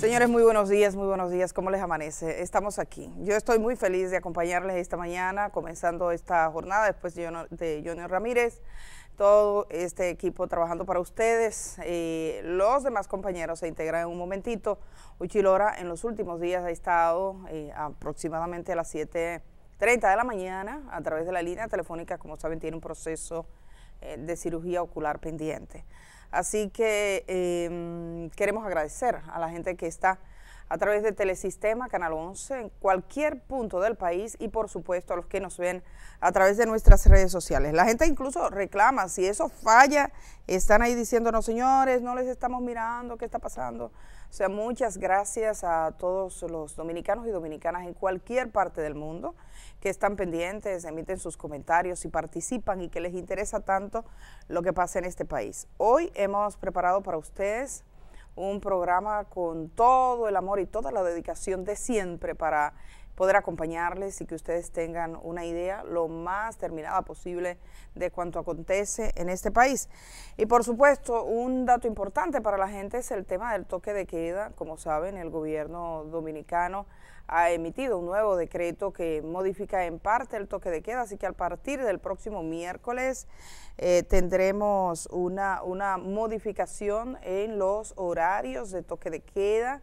Señores, muy buenos días, muy buenos días. ¿Cómo les amanece? Estamos aquí. Yo estoy muy feliz de acompañarles esta mañana, comenzando esta jornada después de Junior Ramírez. Todo este equipo trabajando para ustedes. Eh, los demás compañeros se integran en un momentito. Uchilora en los últimos días ha estado eh, aproximadamente a las 7.30 de la mañana a través de la línea telefónica. Como saben, tiene un proceso eh, de cirugía ocular pendiente. Así que em, queremos agradecer a la gente que está a través de Telesistema, Canal 11, en cualquier punto del país y por supuesto a los que nos ven a través de nuestras redes sociales. La gente incluso reclama, si eso falla, están ahí diciéndonos, señores, no les estamos mirando, ¿qué está pasando? O sea, muchas gracias a todos los dominicanos y dominicanas en cualquier parte del mundo que están pendientes, emiten sus comentarios y participan y que les interesa tanto lo que pasa en este país. Hoy hemos preparado para ustedes un programa con todo el amor y toda la dedicación de siempre para poder acompañarles y que ustedes tengan una idea lo más terminada posible de cuanto acontece en este país. Y por supuesto, un dato importante para la gente es el tema del toque de queda. Como saben, el gobierno dominicano ha emitido un nuevo decreto que modifica en parte el toque de queda, así que a partir del próximo miércoles eh, tendremos una, una modificación en los horarios de toque de queda.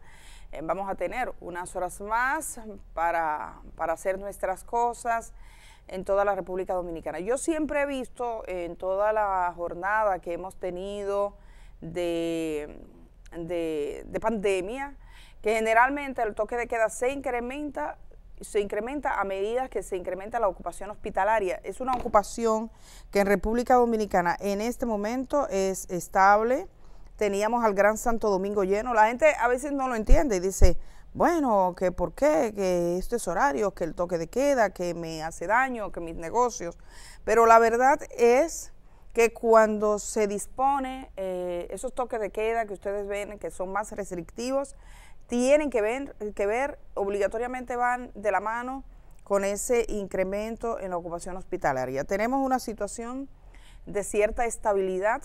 Eh, vamos a tener unas horas más para, hacer nuestras cosas en toda la República Dominicana. Yo siempre he visto en toda la jornada que hemos tenido de, de, pandemia que generalmente el toque de queda se incrementa se incrementa a medida que se incrementa la ocupación hospitalaria. Es una ocupación que en República Dominicana en este momento es estable, teníamos al Gran Santo Domingo lleno. La gente a veces no lo entiende y dice, bueno, que por qué, que este es horario, que el toque de queda, que me hace daño, que mis negocios. Pero la verdad es que cuando se dispone eh, esos toques de queda que ustedes ven que son más restrictivos, tienen que ver, que ver, obligatoriamente van de la mano con ese incremento en la ocupación hospitalaria. Tenemos una situación de cierta estabilidad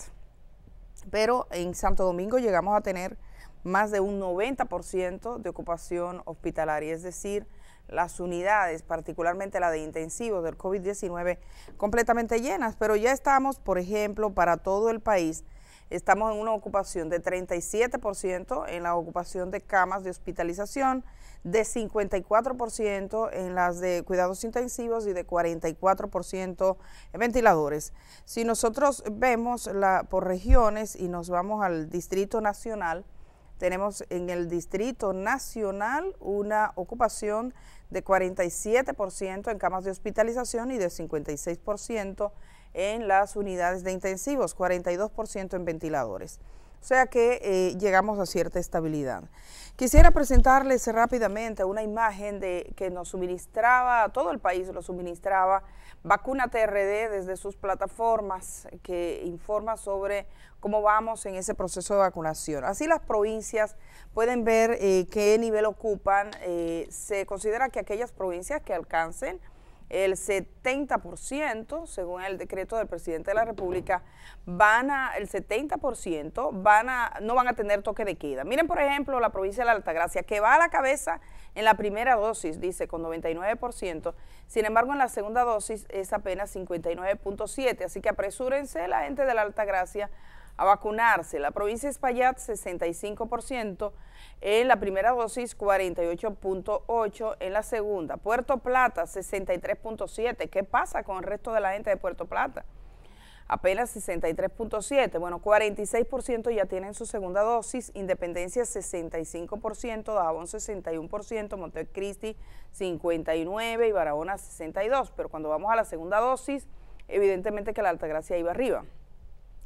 pero en Santo Domingo llegamos a tener más de un 90% de ocupación hospitalaria, es decir, las unidades, particularmente la de intensivos del COVID-19, completamente llenas, pero ya estamos, por ejemplo, para todo el país Estamos en una ocupación de 37% en la ocupación de camas de hospitalización, de 54% en las de cuidados intensivos y de 44% en ventiladores. Si nosotros vemos la, por regiones y nos vamos al Distrito Nacional, tenemos en el Distrito Nacional una ocupación de 47% en camas de hospitalización y de 56% en las unidades de intensivos, 42% en ventiladores. O sea que eh, llegamos a cierta estabilidad. Quisiera presentarles rápidamente una imagen de que nos suministraba, todo el país lo suministraba Vacuna TRD desde sus plataformas que informa sobre cómo vamos en ese proceso de vacunación. Así las provincias pueden ver eh, qué nivel ocupan. Eh, se considera que aquellas provincias que alcancen el 70%, según el decreto del presidente de la República, van a, el 70% van a, no van a tener toque de queda. Miren, por ejemplo, la provincia de la Altagracia, que va a la cabeza en la primera dosis, dice, con 99%. Sin embargo, en la segunda dosis es apenas 59.7%. Así que apresúrense la gente de la Altagracia a vacunarse. La provincia de Espaillat, 65%, en la primera dosis 48.8, en la segunda. Puerto Plata, 63.7. ¿Qué pasa con el resto de la gente de Puerto Plata? Apenas 63.7, bueno, 46% ya tienen su segunda dosis, Independencia 65%, Dajabón 61%, Montecristi 59% y Barahona 62%, pero cuando vamos a la segunda dosis, evidentemente que la Altagracia iba arriba.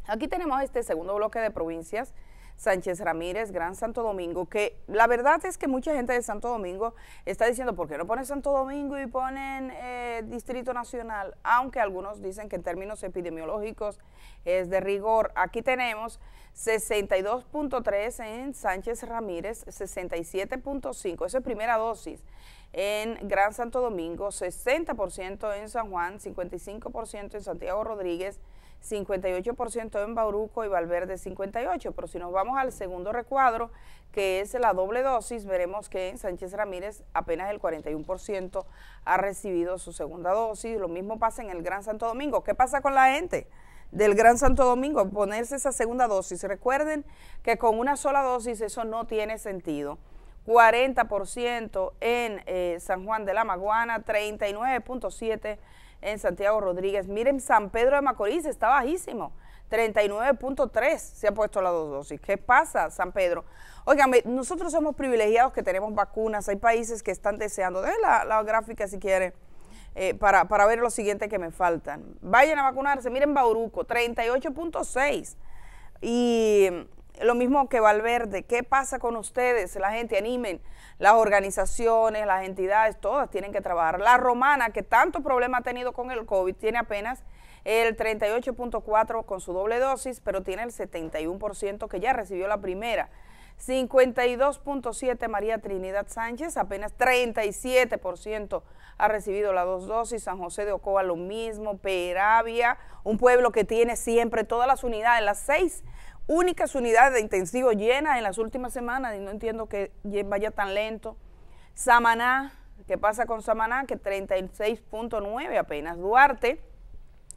Aquí tenemos este segundo bloque de provincias. Sánchez Ramírez, Gran Santo Domingo, que la verdad es que mucha gente de Santo Domingo está diciendo, ¿por qué no ponen Santo Domingo y ponen eh, Distrito Nacional? Aunque algunos dicen que en términos epidemiológicos es de rigor. Aquí tenemos 62.3 en Sánchez Ramírez, 67.5, esa es primera dosis. En Gran Santo Domingo, 60% en San Juan, 55% en Santiago Rodríguez, 58% en Bauruco y Valverde 58%. Pero si nos vamos al segundo recuadro, que es la doble dosis, veremos que en Sánchez Ramírez apenas el 41% ha recibido su segunda dosis. Lo mismo pasa en el Gran Santo Domingo. ¿Qué pasa con la gente? del Gran Santo Domingo, ponerse esa segunda dosis. Recuerden que con una sola dosis eso no tiene sentido. 40% en eh, San Juan de la Maguana, 39.7% en Santiago Rodríguez. Miren, San Pedro de Macorís está bajísimo. 39.3 se ha puesto la dos dosis. ¿Qué pasa, San Pedro? Oigan, nosotros somos privilegiados que tenemos vacunas. Hay países que están deseando. Dejen la, gráfica si quieren eh, para, para ver lo siguiente que me faltan. Vayan a vacunarse. Miren, Bauruco, 38.6. Y lo mismo que Valverde, ¿qué pasa con ustedes? La gente animen, las organizaciones, las entidades, todas tienen que trabajar. La romana, que tanto problema ha tenido con el COVID, tiene apenas el 38.4 con su doble dosis, pero tiene el 71% que ya recibió la primera. 52.7 María Trinidad Sánchez, apenas 37% ha recibido la dos dosis, San José de Ocoa lo mismo, Peravia, un pueblo que tiene siempre todas las unidades, las seis únicas unidades de intensivo llenas en las últimas semanas y no entiendo que vaya tan lento. Samaná, ¿qué pasa con Samaná? Que 36.9 apenas. Duarte,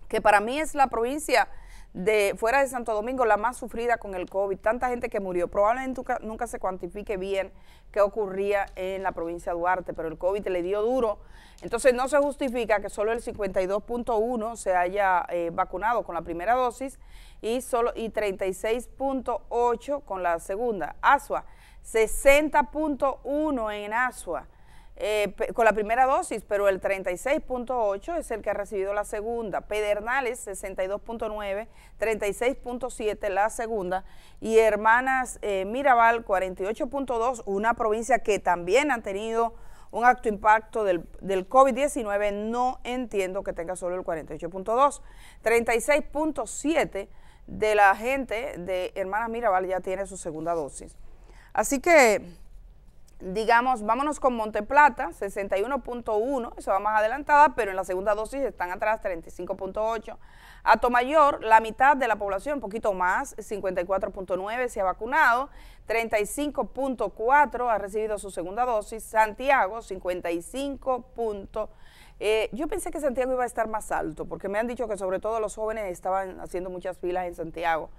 que para mí es la provincia de fuera de Santo Domingo, la más sufrida con el COVID, tanta gente que murió. Probablemente nunca, se cuantifique bien qué ocurría en la provincia de Duarte, pero el COVID le dio duro. Entonces no se justifica que solo el 52.1 se haya eh, vacunado con la primera dosis y, solo, y 36.8 con la segunda. Asua, 60.1 en Asua. Eh, con la primera dosis, pero el 36.8 es el que ha recibido la segunda. Pedernales 62.9, 36.7 la segunda. Y Hermanas eh, Mirabal 48.2, una provincia que también ha tenido un alto impacto del, del COVID-19, no entiendo que tenga solo el 48.2. 36.7 de la gente de Hermanas Mirabal ya tiene su segunda dosis. Así que digamos, vámonos con Monteplata, 61.1, eso va más adelantada, pero en la segunda dosis están atrás 35.8. Mayor, la mitad de la población, un poquito más, 54.9 se ha vacunado, 35.4 ha recibido su segunda dosis, Santiago 55. Eh, yo pensé que Santiago iba a estar más alto, porque me han dicho que sobre todo los jóvenes estaban haciendo muchas filas en Santiago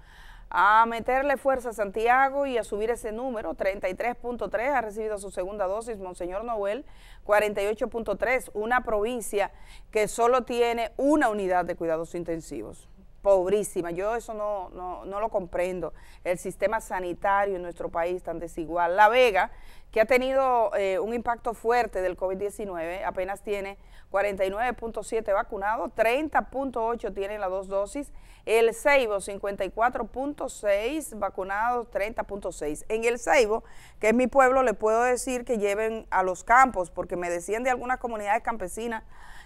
a meterle fuerza a Santiago y a subir ese número, 33.3 ha recibido su segunda dosis, Monseñor Noel, 48.3, una provincia que solo tiene una unidad de cuidados intensivos pobrísima. Yo eso no, no, no, lo comprendo. El sistema sanitario en nuestro país tan desigual. La Vega, que ha tenido eh, un impacto fuerte del COVID-19, apenas tiene 49.7 vacunados, 30.8 tienen las dos dosis, el Ceibo 54.6 vacunados, 30.6. En el Ceibo, que es mi pueblo, le puedo decir que lleven a los campos, porque me decían de algunas comunidades campesinas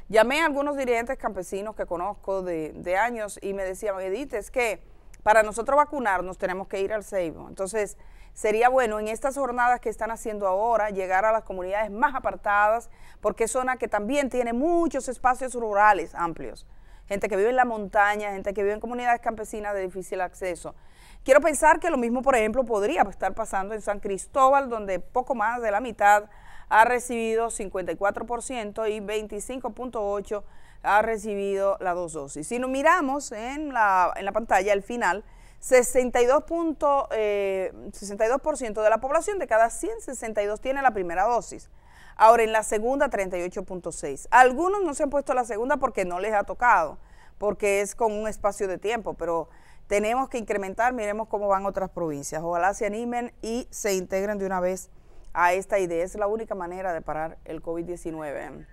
Llamé a algunos dirigentes campesinos que conozco de, años y me decían, Edith, es que para nosotros vacunarnos tenemos que ir al Seibo. Entonces, sería bueno en estas jornadas que están haciendo ahora llegar a las comunidades más apartadas, porque es zona que también tiene muchos espacios rurales amplios. Gente que vive en la montaña, gente que vive en comunidades campesinas de difícil acceso. Quiero pensar que lo mismo, por ejemplo, podría estar pasando en San Cristóbal, donde poco más de la mitad ha recibido 54% y 25.8% ha recibido la dos dosis. Si nos miramos en la, pantalla, al final, 62, 62 eh, de la población de cada 162 tiene la primera dosis. Ahora en la segunda, 38.6. Algunos no se han puesto la segunda porque no les ha tocado, porque es con un espacio de tiempo, pero tenemos que incrementar, miremos cómo van otras provincias. Ojalá se animen y se integren de una vez a esta idea. Es la única manera de parar el COVID-19.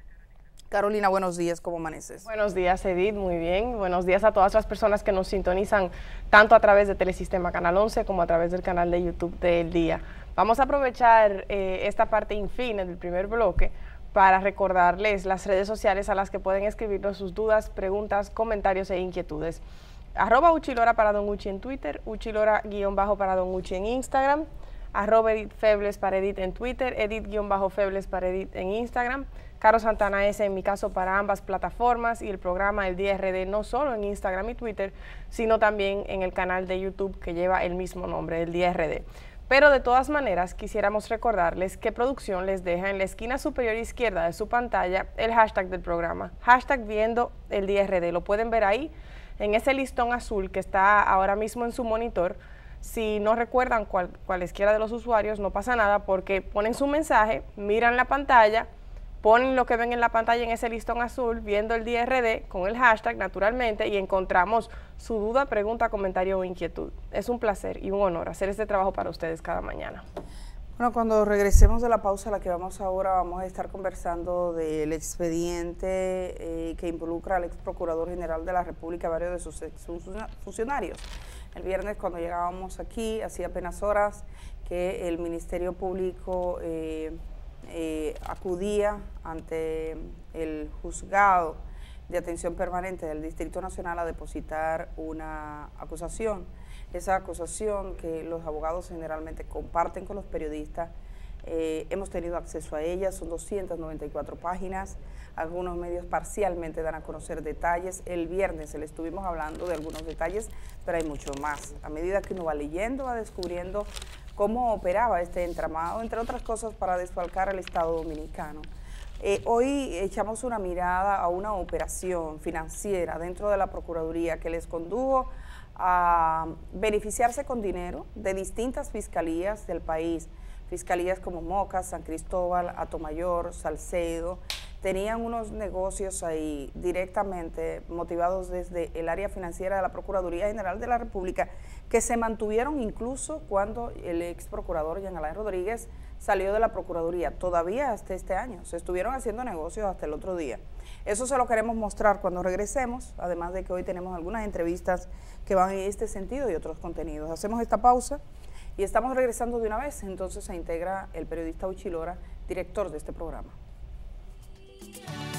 Carolina, buenos días, ¿cómo amaneces? Buenos días, Edith, muy bien. Buenos días a todas las personas que nos sintonizan tanto a través de Telesistema Canal 11 como a través del canal de YouTube del Día. Vamos a aprovechar eh, esta parte infine del primer bloque para recordarles las redes sociales a las que pueden escribirnos sus dudas, preguntas, comentarios e inquietudes. Arroba Uchilora para Don Uchi en Twitter, Uchilora guión bajo para Don Uchi en Instagram, a Robert Febles para en Twitter, Edith-Febles para en Instagram, Caro Santana S en mi caso para ambas plataformas y el programa El DRD no solo en Instagram y Twitter, sino también en el canal de YouTube que lleva el mismo nombre, El DRD. Pero de todas maneras, quisiéramos recordarles que producción les deja en la esquina superior izquierda de su pantalla el hashtag del programa, hashtag viendo el DRD. Lo pueden ver ahí, en ese listón azul que está ahora mismo en su monitor. Si no recuerdan cual, cualesquiera de los usuarios, no pasa nada porque ponen su mensaje, miran la pantalla, ponen lo que ven en la pantalla en ese listón azul, viendo el DRD con el hashtag naturalmente y encontramos su duda, pregunta, comentario o inquietud. Es un placer y un honor hacer este trabajo para ustedes cada mañana. Bueno, cuando regresemos de la pausa a la que vamos ahora, vamos a estar conversando del expediente eh, que involucra al ex procurador general de la República, varios de sus funcionarios. El viernes cuando llegábamos aquí, hacía apenas horas que el Ministerio Público eh, eh, acudía ante el juzgado de atención permanente del Distrito Nacional a depositar una acusación. Esa acusación que los abogados generalmente comparten con los periodistas, eh, hemos tenido acceso a ella, son 294 páginas, algunos medios parcialmente dan a conocer detalles. El viernes le estuvimos hablando de algunos detalles, pero hay mucho más. A medida que uno va leyendo, va descubriendo cómo operaba este entramado, entre otras cosas para desfalcar al Estado dominicano. Eh, hoy echamos una mirada a una operación financiera dentro de la Procuraduría que les condujo a beneficiarse con dinero de distintas fiscalías del país, fiscalías como Moca, San Cristóbal, Atomayor, Salcedo, tenían unos negocios ahí directamente motivados desde el área financiera de la Procuraduría General de la República, que se mantuvieron incluso cuando el ex procurador Jean Alain Rodríguez salió de la Procuraduría, todavía hasta este año, se estuvieron haciendo negocios hasta el otro día. Eso se lo queremos mostrar cuando regresemos, además de que hoy tenemos algunas entrevistas que van en este sentido y otros contenidos. Hacemos esta pausa y estamos regresando de una vez, entonces se integra el periodista Uchilora, director de este programa. Bye.